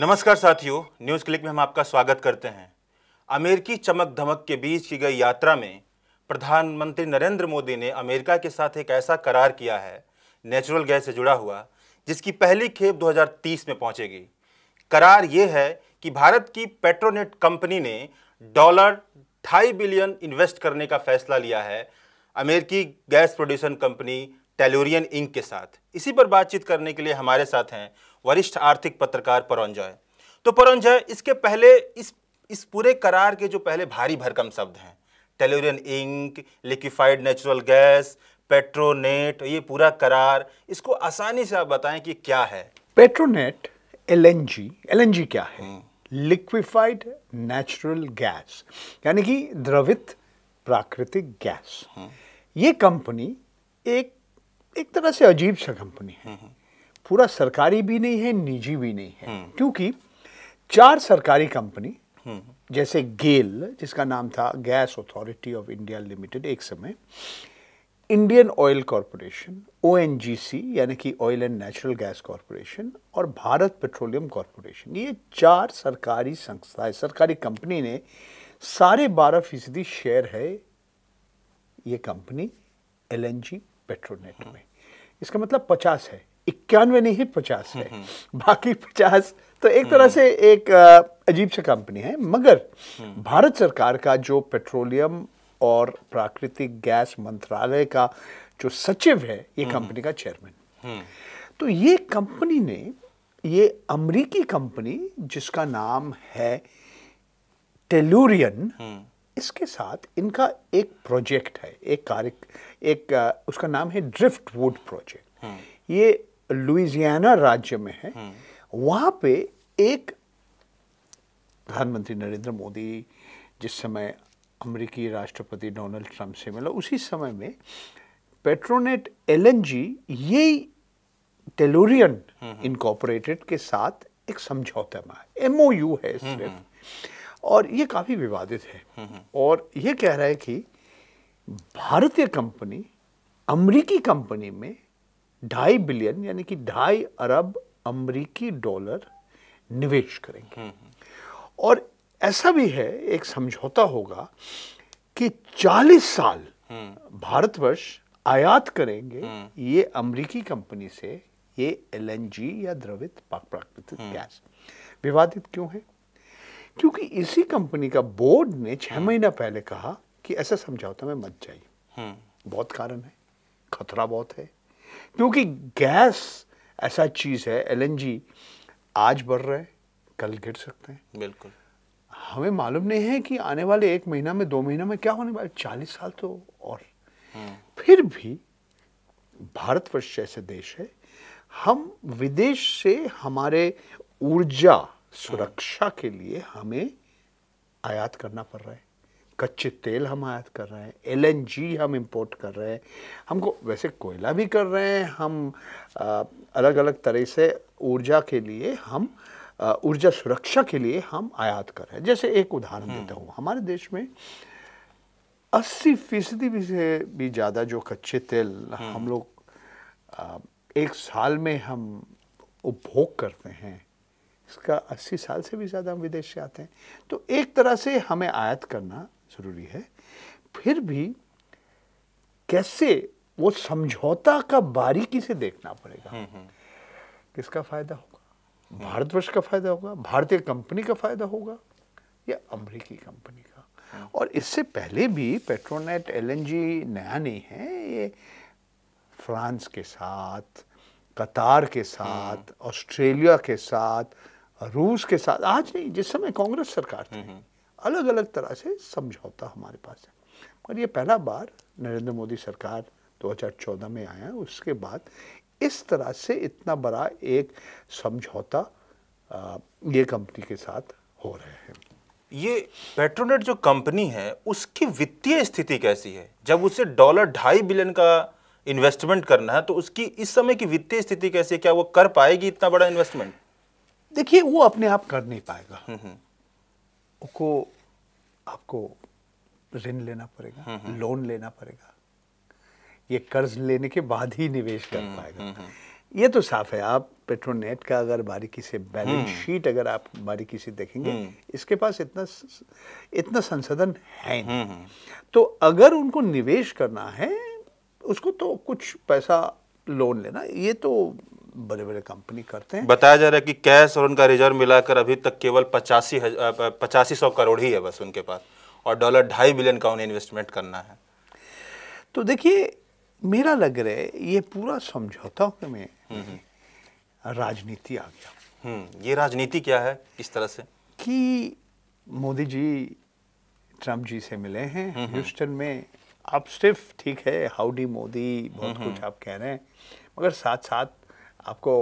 नमस्कार साथियों news click में हम आपका स्वागत करते हैं अमेरिकी चमक धमक के बीच की गई यात्रा में प्रधानमंत्री नरेंद्र मोदी ने अमेरिका के साथ एक ऐसा करार किया है नेचुरल गैस से जुड़ा हुआ जिसकी पहली खेप 2030 में पहुंचेगी करार ये है कि भारत की पेट्रोनेट कंपनी ने डॉलर ढाई बिलियन इन्वेस्ट करने का फैसला लिया है अमेरिकी gas production company Tellurian Inc के साथ इसी पर बातचीत करने के लिए हमारे साथ हैं वरिष्ठ आर्थिक पत्रकार परौंजय तो परौंजय इसके पहले इस इस पूरे करार के जो पहले भारी भरकम शब्द हैं Tellurian Inc liquefied natural gas Petronet ये पूरा करार इसको आसानी से आप बताएं कि क्या है पेट्रोनेट एलएनजी एलएनजी क्या है हम्म। लिक्विफाइड नेचुरल गैस यानी कि द्रवित प्राकृतिक गैस हम्म। ये कंपनी एक एक तरह से अजीब सा कंपनी है हम्म, पूरा सरकारी भी नहीं है निजी भी नहीं है हम्म। क्योंकि चार सरकारी कंपनी हम्म। जैसे गेल जिसका नाम था gas authority of India limited एक समय इंडियन ऑयल कॉरपोरेशन ओ यानी कि oil and natural gas corporation और भारत पेट्रोलियम कॉरपोरेशन ये चार सरकारी संस्थाएं सरकारी कंपनी ने साढ़े बारह फीसदी शेयर है ये company L N G Petronet में इसका मतलब पचास है इक्यानवे नहीं पचास है हम्म, हम्म। बाकी पचास तो एक तरह हम्म। से एक अजीब सा कंपनी है मगर भारत सरकार का जो पेट्रोलियम और प्राकृतिक गैस मंत्रालय का जो सचिव है ये कंपनी का चेयरमैन तो ये कंपनी ने ये अमेरिकी कंपनी जिसका नाम है टेलूरियन इसके साथ इनका एक प्रोजेक्ट है एक कार्य एक उसका नाम है ड्रिफ्ट वुड प्रोजेक्ट ये लुइजियाना राज्य में है हम्म। वहाँ पे एक प्रधानमंत्री नरेंद्र मोदी जिस समय अमेरिकी राष्ट्रपति डोनाल्ड ट्रंप से मिला उसी समय में पेट्रोनेट एलएनजी ये टेलोरियन हम्म। इनकॉपरेटेड के साथ एक समझौता है एमओयू हम्म, है सिर्फ और ये काफ़ी विवादित है और ये कह रहा है कि भारतीय कंपनी अमेरिकी कंपनी में ढाई बिलियन यानी कि ढाई अरब अमरीकी डॉलर निवेश करेंगे हम्म, हम्म। और ऐसा भी है एक समझौता होगा कि 40 साल हम्म। भारतवर्ष आयात करेंगे ये अमरीकी कंपनी से ये एल या द्रवित प्राकृतिक गैस विवादित क्यों है क्योंकि इसी कंपनी का बोर्ड ने छह महीना पहले कहा कि ऐसा समझौता में मत जाइए बहुत कारण है खतरा बहुत है क्योंकि गैस ऐसा चीज़ है एल आज बढ़ रहा है कल गिर सकते हैं बिल्कुल हमें मालूम नहीं है कि आने वाले एक महीना में दो महीना में क्या होने वाले चालीस साल तो और हम्म। फिर भी भारतवर्ष जैसे देश है हम विदेश से हमारे ऊर्जा हम्म। सुरक्षा के लिए हमें आयात करना पड़ रहा है कच्चे तेल हम आयात कर रहे हैं एलएनजी हम इंपोर्ट कर रहे हैं हमको वैसे कोयला भी कर रहे हैं हम आ, अलग अलग तरह से ऊर्जा के लिए हम ऊर्जा सुरक्षा के लिए हम आयात कर रहे हैं जैसे एक उदाहरण हम्म। देता हूँ हमारे देश में अस्सी फीसदी भी से भी ज़्यादा जो कच्चे तेल हम्म। हम लोग एक साल में हम उपभोग करते हैं इसका अस्सी साल से भी ज़्यादा हम विदेश से आते हैं तो एक तरह से हमें आयात करना ज़रूरी है फिर भी कैसे वो समझौता का बारीकी से देखना पड़ेगा हम्म, हम्म। किसका फ़ायदा होगा भारतवर्ष का फ़ायदा होगा भारतीय कंपनी का फ़ायदा होगा या अमरीकी कंपनी का हम्म। और इससे पहले भी पेट्रोनेट एलएनजी नया नहीं है ये फ्रांस के साथ कतार के साथ ऑस्ट्रेलिया के साथ रूस के साथ आज नहीं जिस समय कांग्रेस सरकार थी अलग अलग तरह से समझौता हमारे पास है और ये पहला बार नरेंद्र मोदी सरकार 2014 में आया उसके बाद इस तरह से इतना बड़ा एक समझौता ये कंपनी के साथ हो रहे हैं ये पेट्रोनेट जो कंपनी है उसकी वित्तीय स्थिति कैसी है जब उसे डॉलर ढाई बिलियन का इन्वेस्टमेंट करना है तो उसकी इस समय की वित्तीय स्थिति कैसी है क्या वो कर पाएगी इतना बड़ा इन्वेस्टमेंट देखिए वो अपने आप कर नहीं पाएगा हम्म, हम्म। को आपको ऋण लेना पड़ेगा लोन हम्म, हम्म। लेना पड़ेगा ये कर्ज लेने के बाद ही निवेश कर हम्म, पाएगा ये तो साफ है आप पेट्रोनेट का अगर बारीकी से बैलेंस शीट अगर आप बारीकी से देखेंगे इसके पास इतना इतना संसाधन है नहीं तो अगर उनको निवेश करना है उसको तो कुछ पैसा लोन लेना ये तो बड़े बड़े कंपनी करते हैं बताया जा रहा है कि कैश और उनका रिजर्व मिलाकर अभी तक केवल पचासी पचासी सौ करोड़ ही है बस उनके पास और डॉलर ढाई बिलियन का उन्हें इन्वेस्टमेंट करना है तो देखिए मेरा लग रहा है ये पूरा समझौता में हम्म, हम्म। राजनीति आ गया हम्म, ये राजनीति क्या है इस तरह से कि मोदी जी ट्रंप जी से मिले हैं ह्यूस्टन में आप सिर्फ ठीक है हाउडी मोदी बहुत कुछ आप कह रहे हैं मगर साथ साथ आपको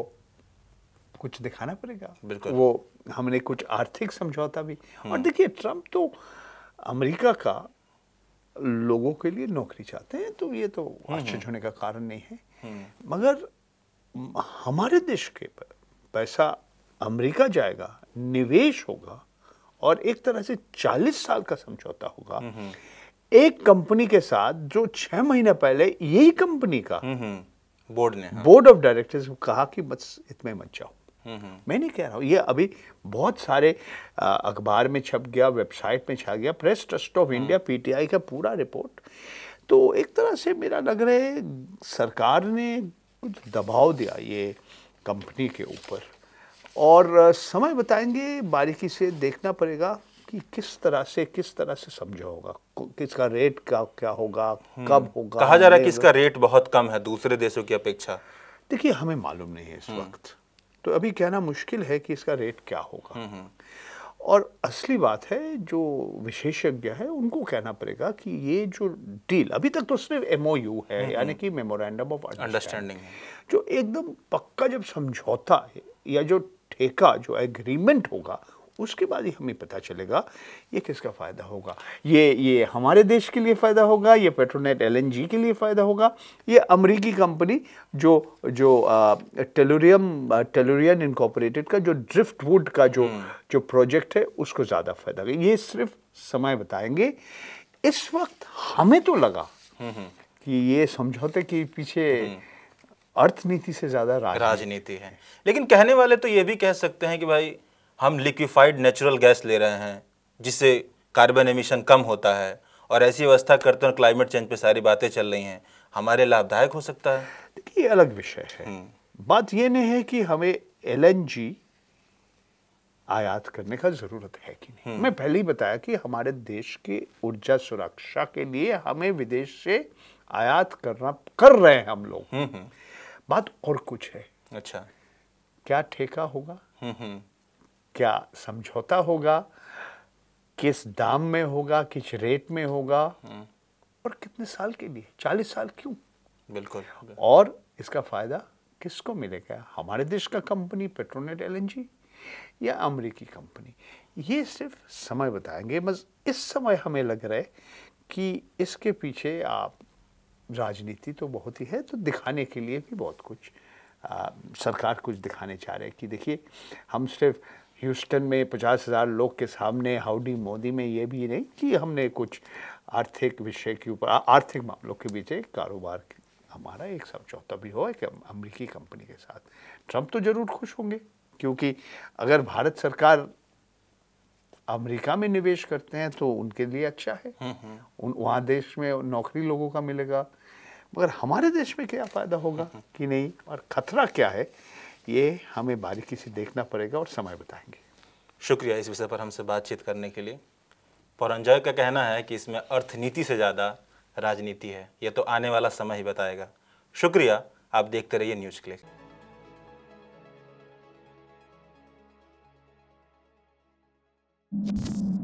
कुछ दिखाना पड़ेगा बिल्कुल वो हमने कुछ आर्थिक समझौता भी और हम्म। देखिए ट्रम्प तो अमेरिका का लोगों के लिए नौकरी चाहते हैं तो ये तो हम्म। आश्चर्य होने का कारण नहीं है हम्म। मगर हमारे देश के पैसा अमेरिका जाएगा निवेश होगा और एक तरह से 40 साल का समझौता होगा एक कंपनी के साथ जो छह महीने पहले यही कंपनी का बोर्ड ने हाँ। बोर्ड ऑफ डायरेक्टर्स को कहा कि बस इतने मत जाओ हम्म, हम्म। मैं नहीं कह रहा हूँ ये अभी बहुत सारे अखबार में छप गया वेबसाइट में छा गया प्रेस ट्रस्ट ऑफ इंडिया हम्म। पीटीआई का पूरा रिपोर्ट तो एक तरह से मेरा लग रहा है सरकार ने कुछ दबाव दिया ये कंपनी के ऊपर और समय बताएंगे बारीकी से देखना पड़ेगा कि किस तरह से किस तरह से समझा होगा किसका रेट का क्या होगा हम्म। कब होगा कहा जा रहा है कि इसका रेट बहुत कम है दूसरे देशों की अपेक्षा देखिए हमें मालूम नहीं है इस हम्म। वक्त तो अभी कहना मुश्किल है कि इसका रेट क्या होगा हम्म, और असली बात है जो विशेषज्ञ है उनको कहना पड़ेगा कि ये जो डील अभी तक तो सिर्फ एम है यानी कि मेमोरेंडम ऑफ अंडरस्टैंडिंग जो एकदम पक्का जब समझौता या जो ठेका जो एग्रीमेंट होगा उसके बाद ही हमें पता चलेगा ये किसका फ़ायदा होगा ये ये हमारे देश के लिए फ़ायदा होगा ये पेट्रोनेट एलएनजी के लिए फ़ायदा होगा ये अमरीकी कंपनी जो जो टेलोरियम टेलोरियन इनकॉपरेटेड का जो ड्रिफ्ट वुड का जो हम्म। जो प्रोजेक्ट है उसको ज़्यादा फ़ायदा होगा ये सिर्फ समय बताएंगे इस वक्त हमें तो लगा हम्म, हम्म। कि ये समझौते के पीछे अर्थनीति से ज़्यादा राजनीति है लेकिन कहने वाले तो ये भी कह सकते हैं कि भाई हम लिक्विफाइड नेचुरल गैस ले रहे हैं जिससे कार्बन एमिशन कम होता है और ऐसी व्यवस्था करते हुए क्लाइमेट चेंज पे सारी बातें चल रही हैं हमारे लाभदायक हो सकता है देखिए अलग विषय है हम्म। बात ये नहीं है कि हमें एल आयात करने का ज़रूरत है कि नहीं हम्म। मैं पहले ही बताया कि हमारे देश की ऊर्जा सुरक्षा के लिए हमें विदेश से आयात करना कर रहे हैं हम लोग हम्म, बात और कुछ है अच्छा क्या ठेका होगा क्या समझौता होगा किस दाम में होगा किस रेट में होगा हम्म। और कितने साल के लिए चालीस साल क्यों बिल्कुल और इसका फ़ायदा किसको मिलेगा हमारे देश का कंपनी पेट्रोनेट एल या अमेरिकी कंपनी ये सिर्फ समय बताएंगे बस इस समय हमें लग रहा है कि इसके पीछे आप राजनीति तो बहुत ही है तो दिखाने के लिए भी बहुत कुछ आ, सरकार कुछ दिखाने चाह रहे हैं कि देखिए हम सिर्फ ह्यूस्टन में पचास हज़ार लोग के सामने हाउडी मोदी में ये भी नहीं कि हमने कुछ आर्थिक विषय के ऊपर आर्थिक मामलों के बीच एक कारोबार हमारा एक समझौता भी हो एक अमरीकी कंपनी के साथ ट्रंप तो ज़रूर खुश होंगे क्योंकि अगर भारत सरकार अमेरिका में निवेश करते हैं तो उनके लिए अच्छा है हम्म, हम्म। उन वहाँ देश में नौकरी लोगों का मिलेगा मगर हमारे देश में क्या फ़ायदा होगा हम्म, कि नहीं और खतरा क्या है ये हमें बारीकी से देखना पड़ेगा और समय बताएंगे शुक्रिया इस विषय पर हमसे बातचीत करने के लिए पौरंजय का कहना है कि इसमें अर्थनीति से ज़्यादा राजनीति है यह तो आने वाला समय ही बताएगा शुक्रिया आप देखते रहिए न्यूज़ क्लिक you